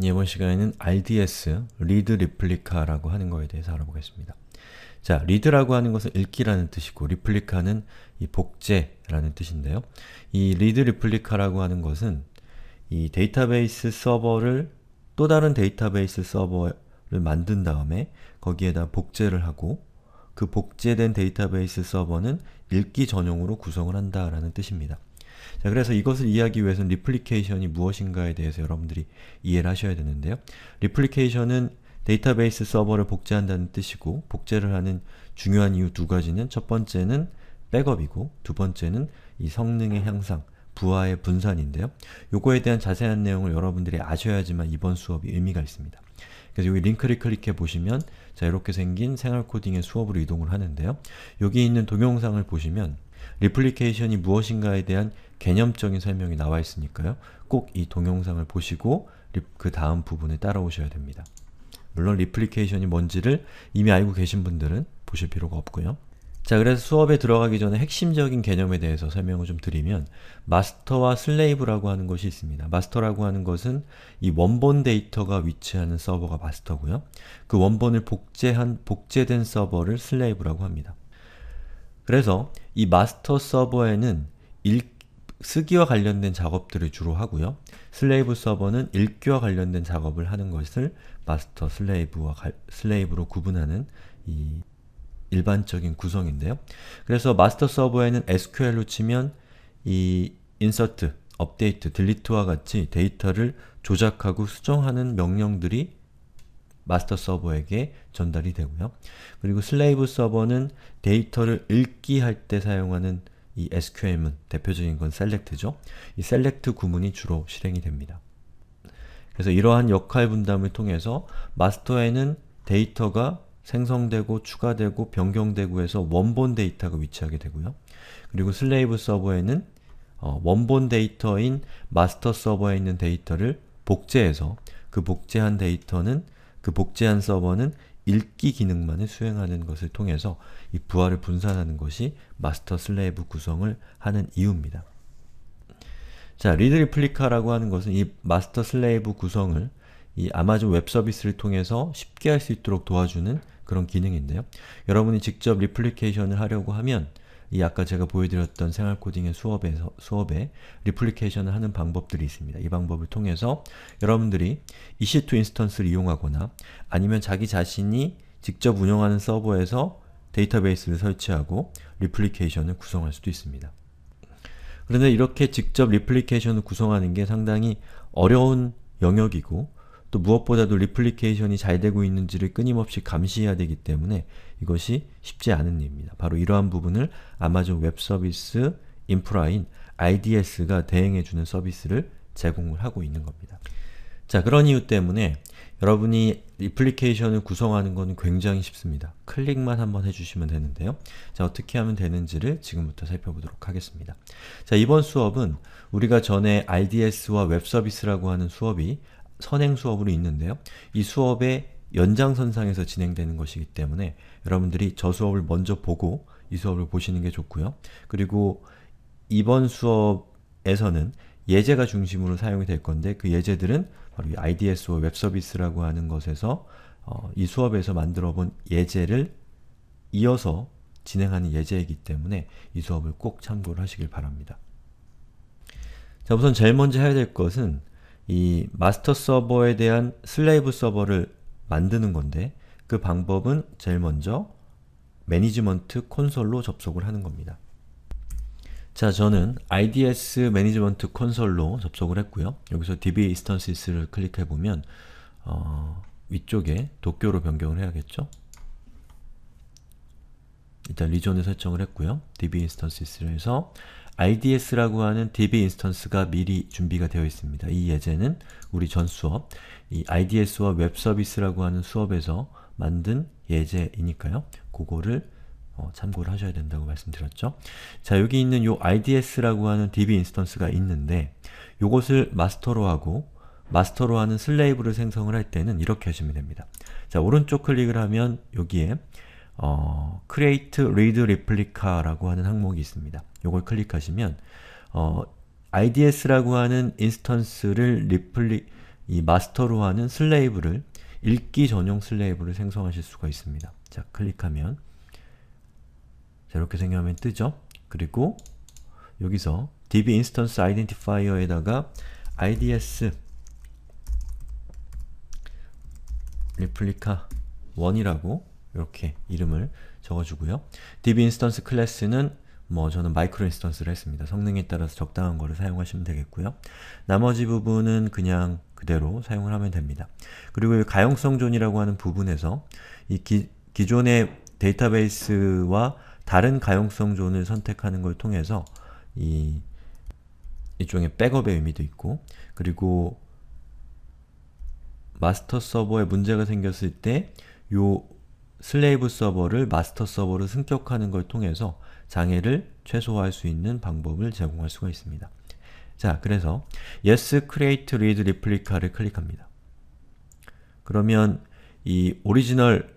이번 시간에는 RDS, 리드 리플리카라고 하는 거에 대해서 알아보겠습니다. 자, 리드라고 하는 것은 읽기라는 뜻이고 리플리카는 이 복제라는 뜻인데요. 이 리드 리플리카라고 하는 것은 이 데이터베이스 서버를 또 다른 데이터베이스 서버를 만든 다음에 거기에다 복제를 하고 그 복제된 데이터베이스 서버는 읽기 전용으로 구성을 한다라는 뜻입니다. 자, 그래서 이것을 이해하기 위해서는 리플리케이션이 무엇인가에 대해서 여러분들이 이해를 하셔야 되는데요. 리플리케이션은 데이터베이스 서버를 복제한다는 뜻이고 복제를 하는 중요한 이유 두 가지는 첫 번째는 백업이고 두 번째는 이 성능의 향상, 부하의 분산인데요. 요거에 대한 자세한 내용을 여러분들이 아셔야지만 이번 수업이 의미가 있습니다. 그래서 여기 링크를 클릭해 보시면 자 이렇게 생긴 생활코딩의 수업으로 이동을 하는데요. 여기 있는 동영상을 보시면 리플리케이션이 무엇인가에 대한 개념적인 설명이 나와 있으니까요. 꼭 이 동영상을 보시고 그 다음 부분에 따라오셔야 됩니다. 물론 리플리케이션이 뭔지를 이미 알고 계신 분들은 보실 필요가 없고요. 자 그래서 수업에 들어가기 전에 핵심적인 개념에 대해서 설명을 좀 드리면 마스터와 슬레이브라고 하는 것이 있습니다. 마스터라고 하는 것은 이 원본 데이터가 위치하는 서버가 마스터고요. 그 원본을 복제한, 복제된 서버를 슬레이브라고 합니다. 그래서 이 마스터 서버에는 읽, 쓰기와 관련된 작업들을 주로 하고요. 슬레이브 서버는 읽기와 관련된 작업을 하는 것을 마스터 슬레이브와 가, 슬레이브로 구분하는 이 일반적인 구성인데요. 그래서 마스터 서버에는 SQL로 치면 이 insert, update, delete와 같이 데이터를 조작하고 수정하는 명령들이 마스터 서버에게 전달이 되고요. 그리고 슬레이브 서버는 데이터를 읽기 할 때 사용하는 이 SQM은 대표적인 건 select죠. 이 select 구문이 주로 실행이 됩니다. 그래서 이러한 역할 분담을 통해서 마스터에는 데이터가 생성되고 추가되고 변경되고 해서 원본 데이터가 위치하게 되고요. 그리고 슬레이브 서버에는 어, 원본 데이터인 마스터 서버에 있는 데이터를 복제해서 그 복제한 데이터는 그 복제한 서버는 읽기 기능만을 수행하는 것을 통해서 이 부하를 분산하는 것이 마스터 슬레이브 구성을 하는 이유입니다. 자, 리드리플리카라고 하는 것은 이 마스터 슬레이브 구성을 이 아마존 웹 서비스를 통해서 쉽게 할 수 있도록 도와주는 그런 기능인데요. 여러분이 직접 리플리케이션을 하려고 하면 이 아까 제가 보여드렸던 생활 코딩의 수업에서, 수업에 리플리케이션을 하는 방법들이 있습니다. 이 방법을 통해서 여러분들이 EC2 인스턴스를 이용하거나 아니면 자기 자신이 직접 운영하는 서버에서 데이터베이스를 설치하고 리플리케이션을 구성할 수도 있습니다. 그런데 이렇게 직접 리플리케이션을 구성하는 게 상당히 어려운 영역이고 또 무엇보다도 리플리케이션이 잘 되고 있는지를 끊임없이 감시해야 되기 때문에 이것이 쉽지 않은 일입니다. 바로 이러한 부분을 아마존 웹 서비스 인프라인 IDS가 대행해주는 서비스를 제공을 하고 있는 겁니다. 자, 그런 이유 때문에 여러분이 리플리케이션을 구성하는 것은 굉장히 쉽습니다. 클릭만 한번 해주시면 되는데요. 자, 어떻게 하면 되는지를 지금부터 살펴보도록 하겠습니다. 자, 이번 수업은 우리가 전에 IDS와 웹서비스라고 하는 수업이 선행 수업으로 있는데요. 이 수업의 연장선상에서 진행되는 것이기 때문에 여러분들이 저 수업을 먼저 보고 이 수업을 보시는 게 좋고요. 그리고 이번 수업에서는 예제가 중심으로 사용이 될 건데 그 예제들은 바로 이 IDSO 웹서비스라고 하는 것에서 어, 이 수업에서 만들어 본 예제를 이어서 진행하는 예제이기 때문에 이 수업을 꼭 참고를 하시길 바랍니다. 자 우선 제일 먼저 해야 될 것은 이 마스터 서버에 대한 슬레이브 서버를 만드는 건데 그 방법은 제일 먼저 매니지먼트 콘솔로 접속을 하는 겁니다. 자, 저는 IDS 매니지먼트 콘솔로 접속을 했고요. 여기서 DB 인스턴시스를 클릭해보면 어, 위쪽에 도쿄로 변경을 해야겠죠? 일단 리존을 설정을 했고요. DB 인스턴시스를 해서 RDS라고 하는 DB 인스턴스가 미리 준비가 되어 있습니다. 이 예제는 우리 전 수업, 이 IDS와 웹 서비스라고 하는 수업에서 만든 예제이니까요. 그거를 어, 참고를 하셔야 된다고 말씀드렸죠. 자, 여기 있는 요 IDS라고 하는 DB 인스턴스가 있는데 요것을 마스터로 하고 마스터로 하는 슬레이브를 생성을 할 때는 이렇게 하시면 됩니다. 자, 오른쪽 클릭을 하면 여기에 어, create read replica라고 하는 항목이 있습니다. 요걸 클릭하시면 어, IDS라고 하는 인스턴스를 리플리 이 마스터로 하는 슬레이브를 읽기 전용 슬레이브를 생성하실 수가 있습니다. 자, 클릭하면 자, 이렇게 생겨면 뜨죠? 그리고 여기서 db 인스턴스 아이덴티파이어에다가 ids 리플리카 1이라고 이렇게 이름을 적어주고요. db i n s t 인스 c 스 클래스는 뭐 저는 마이크로 인스턴스를 했습니다. 성능에 따라서 적당한 거를 사용하시면 되겠고요. 나머지 부분은 그냥 그대로 사용을 하면 됩니다. 그리고 가용성 존이라고 하는 부분에서 이 기, 기존의 데이터베이스와 다른 가용성 존을 선택하는 걸 통해서 이 일종의 백업의 의미도 있고 그리고 마스터 서버에 문제가 생겼을 때요 슬레이브 서버를 마스터 서버로 승격하는 걸 통해서 장애를 최소화할 수 있는 방법을 제공할 수가 있습니다. 자, 그래서 yes create read replica를 클릭합니다. 그러면 이 오리지널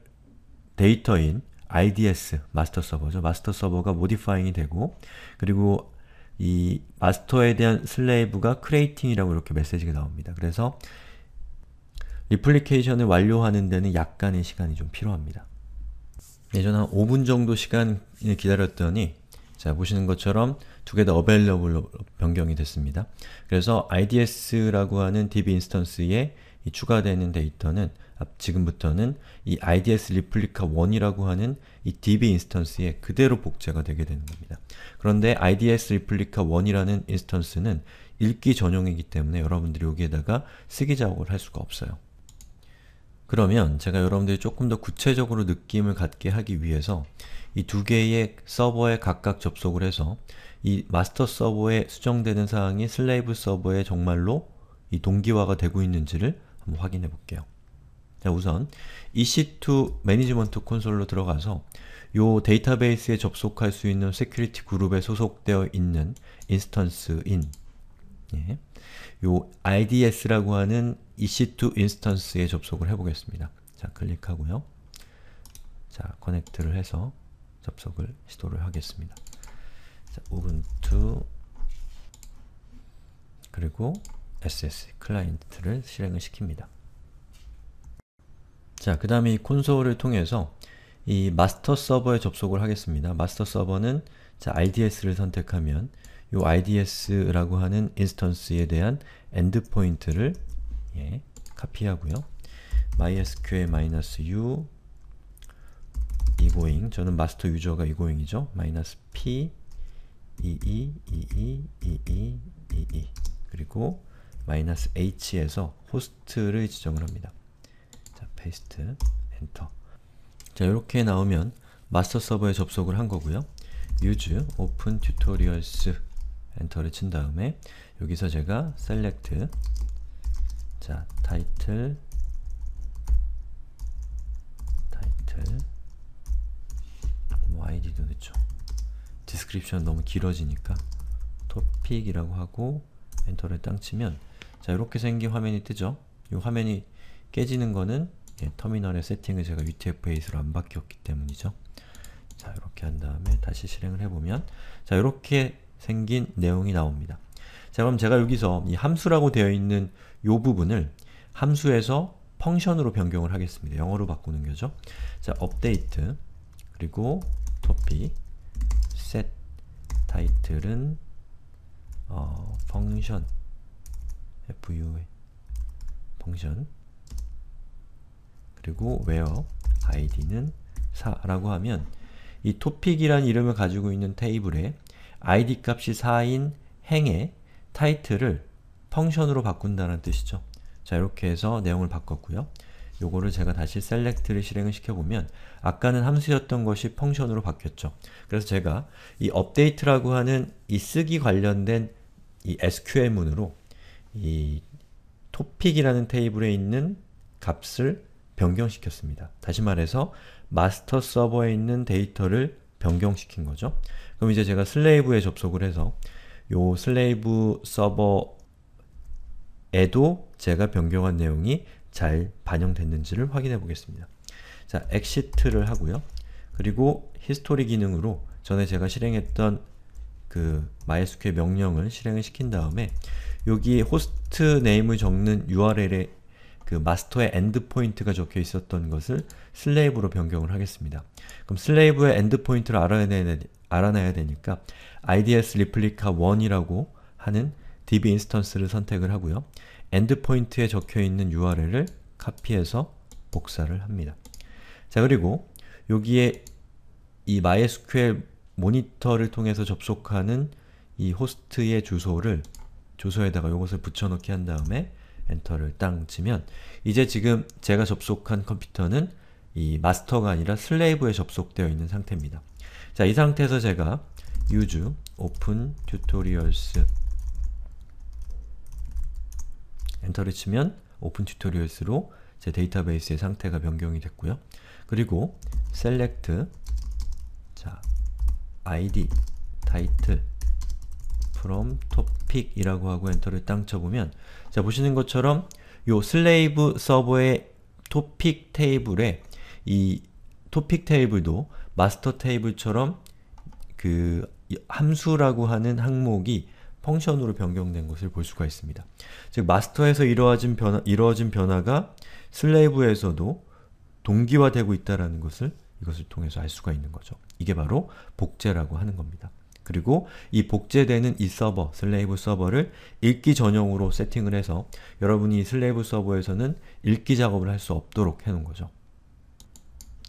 데이터인 IDS, 마스터 서버죠. 마스터 서버가 모디파잉이 되고 그리고 이 마스터에 대한 슬레이브가 크레이팅이라고 이렇게 메시지가 나옵니다. 그래서 리플리케이션을 완료하는 데는 약간의 시간이 좀 필요합니다. 예전 한 5분 정도 시간을 기다렸더니 자 보시는 것처럼 두 개다 available로 변경이 됐습니다. 그래서 IDS라고 하는 DB 인스턴스에 추가되는 데이터는 지금부터는 이 IDS 리플리카 1이라고 하는 이 DB 인스턴스에 그대로 복제가 되게 되는 겁니다. 그런데 IDS 리플리카 1이라는 인스턴스는 읽기 전용이기 때문에 여러분들이 여기에다가 쓰기 작업을 할 수가 없어요. 그러면 제가 여러분들이 조금 더 구체적으로 느낌을 갖게 하기 위해서 이 두 개의 서버에 각각 접속을 해서 이 마스터 서버에 수정되는 사항이 슬레이브 서버에 정말로 이 동기화가 되고 있는지를 한번 확인해 볼게요. 자 우선 EC2 매니지먼트 콘솔로 들어가서 요 데이터베이스에 접속할 수 있는 세큐리티 그룹에 소속되어 있는 인스턴스인 예, 요 IDS라고 하는 EC2 인스턴스에 접속을 해보겠습니다. 자, 클릭하고요. 자, 커넥트를 해서 접속을 시도를 하겠습니다. 자, 우분투 그리고 SS 클라이언트를 실행을 시킵니다. 자, 그 다음에 이 콘솔을 통해서 이 마스터 서버에 접속을 하겠습니다. 마스터 서버는 자, IDS를 선택하면 이 IDS라고 하는 인스턴스에 대한 엔드포인트를 예, 카피하고요. mysql-u 이고잉 저는 마스터 유저가 이고잉이죠. 마이너 p 이이 이이 이이 그리고 h에서 호스트를 지정을 합니다. 자, 페이스트 엔터. 자, 이렇게 나오면 마스터 서버에 접속을 한 거고요. use open tutorials 엔터를 친 다음에 여기서 제가 select 자, 타이틀 타이틀 뭐 id도 넣죠. 디스크립션 너무 길어지니까 토픽이라고 하고 엔터를 땅 치면 자, 이렇게 생긴 화면이 뜨죠. 이 화면이 깨지는 거는 예, 터미널의 세팅을 제가 UTF-8로 안 바뀌었기 때문이죠. 자, 이렇게 한 다음에 다시 실행을 해보면 자, 이렇게 생긴 내용이 나옵니다. 자 그럼 제가 여기서 이 함수라고 되어 있는 이 부분을 함수에서 펑션으로 변경을 하겠습니다. 영어로 바꾸는 거죠. 자, 업데이트 그리고 topic set title은 어, 펑션 fu 펑션 그리고 where id는 4라고 하면 이 topic이란 이름을 가지고 있는 테이블에 id 값이 4인 행에 타이틀을 펑션으로 바꾼다는 뜻이죠. 자 이렇게 해서 내용을 바꿨고요. 요거를 제가 다시 select를 실행을 시켜보면 아까는 함수였던 것이 펑션으로 바뀌었죠. 그래서 제가 이 update라고 하는 이 쓰기 관련된 이 SQL문으로 이 topic이라는 테이블에 있는 값을 변경시켰습니다. 다시 말해서 마스터 서버에 있는 데이터를 변경시킨 거죠. 그럼 이제 제가 슬레이브에 접속을 해서 요 슬레이브 서버에도 제가 변경한 내용이 잘 반영됐는지를 확인해 보겠습니다. 자, exit를 하고요. 그리고 히스토리 기능으로 전에 제가 실행했던 그 MySQL 명령을 실행을 시킨 다음에 여기 호스트 네임을 적는 URL에 그 마스터의 엔드포인트가 적혀 있었던 것을 슬레이브로 변경을 하겠습니다. 그럼 슬레이브의 엔드포인트를 알아내야, 알아내야 되니까 ids replica 1이라고 하는 db 인스턴스를 선택을 하고요. 엔드포인트에 적혀있는 url을 카피해서 복사를 합니다. 자 그리고 여기에 이 MySQL 모니터를 통해서 접속하는 이 호스트의 주소를 주소에다가 이것을 붙여넣기 한 다음에 엔터를 땅 치면 이제 지금 제가 접속한 컴퓨터는 이 마스터가 아니라 슬레이브에 접속되어 있는 상태입니다. 자, 이 상태에서 제가 유즈 오픈 튜토리얼스 엔터를 치면 오픈 튜토리얼스로 제 데이터베이스의 상태가 변경이 됐고요. 그리고 s e l 자, id, title from topic이라고 하고 엔터를 땅 쳐보면 자 보시는 것처럼 요 슬레이브 서버의 topic 테이블에 이 topic 테이블도 마스터 테이블처럼 그 함수라고 하는 항목이 펑션으로 변경된 것을 볼 수가 있습니다. 즉 마스터에서 이루어진, 변화, 이루어진 변화가 슬레이브에서도 동기화되고 있다는 것을 이것을 통해서 알 수가 있는 거죠. 이게 바로 복제라고 하는 겁니다. 그리고 이 복제되는 이 서버, 슬레이브 서버를 읽기 전용으로 세팅을 해서 여러분이 슬레이브 서버에서는 읽기 작업을 할 수 없도록 해놓은 거죠.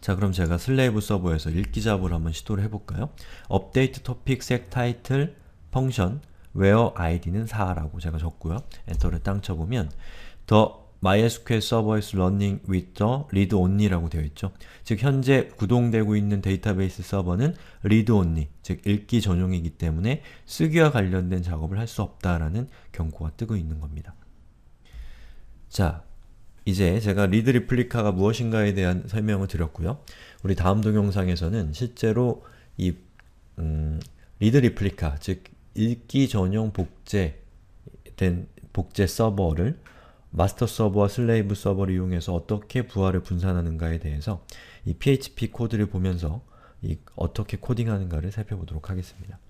자 그럼 제가 슬레이브 서버에서 읽기 작업을 한번 시도를 해볼까요? update topic set title function where id는 4라고 제가 적고요. 엔터를 땅 쳐보면 더 MySQL 서버에서 running with the read only라고 되어 있죠. 즉 현재 구동되고 있는 데이터베이스 서버는 read only, 즉 읽기 전용이기 때문에 쓰기와 관련된 작업을 할 수 없다라는 경고가 뜨고 있는 겁니다. 자, 이제 제가 리드 리플리카가 무엇인가에 대한 설명을 드렸고요. 우리 다음 동영상에서는 실제로 이 음, 리드 리플리카, 즉 읽기 전용 복제된 복제 서버를 마스터 서버와 슬레이브 서버를 이용해서 어떻게 부하를 분산하는가에 대해서 이 PHP 코드를 보면서 이 어떻게 코딩하는가를 살펴보도록 하겠습니다.